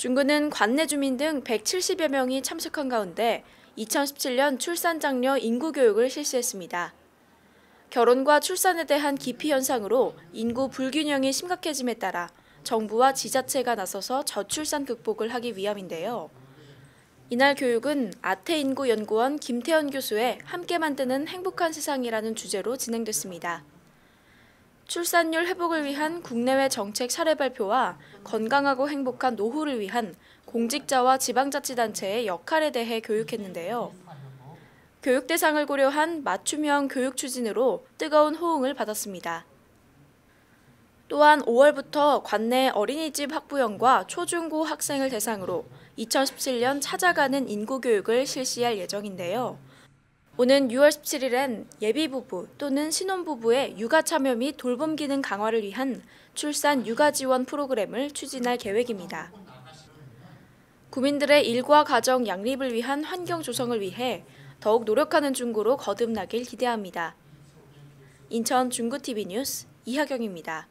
중구는 관내 주민 등 170여 명이 참석한 가운데 2017년 출산장려 인구교육을 실시했습니다. 결혼과 출산에 대한 기피 현상으로 인구 불균형이 심각해짐에 따라 정부와 지자체가 나서서 저출산 극복을 하기 위함인데요. 이날 교육은 아태인구연구원 김태현 교수의 함께 만드는 행복한 세상이라는 주제로 진행됐습니다. 출산율 회복을 위한 국내외 정책 사례 발표와 건강하고 행복한 노후를 위한 공직자와 지방자치단체의 역할에 대해 교육했는데요. 교육 대상을 고려한 맞춤형 교육 추진으로 뜨거운 호응을 받았습니다. 또한 5월부터 관내 어린이집 학부형과 초중고 학생을 대상으로 2017년 찾아가는 인구 교육을 실시할 예정인데요. 오는 6월 17일엔 예비부부 또는 신혼부부의 육아 참여 및 돌봄 기능 강화를 위한 출산 육아 지원 프로그램을 추진할 계획입니다. 국민들의 일과 가정 양립을 위한 환경 조성을 위해 더욱 노력하는 중구로 거듭나길 기대합니다. 인천 중구TV 뉴스 이하경입니다.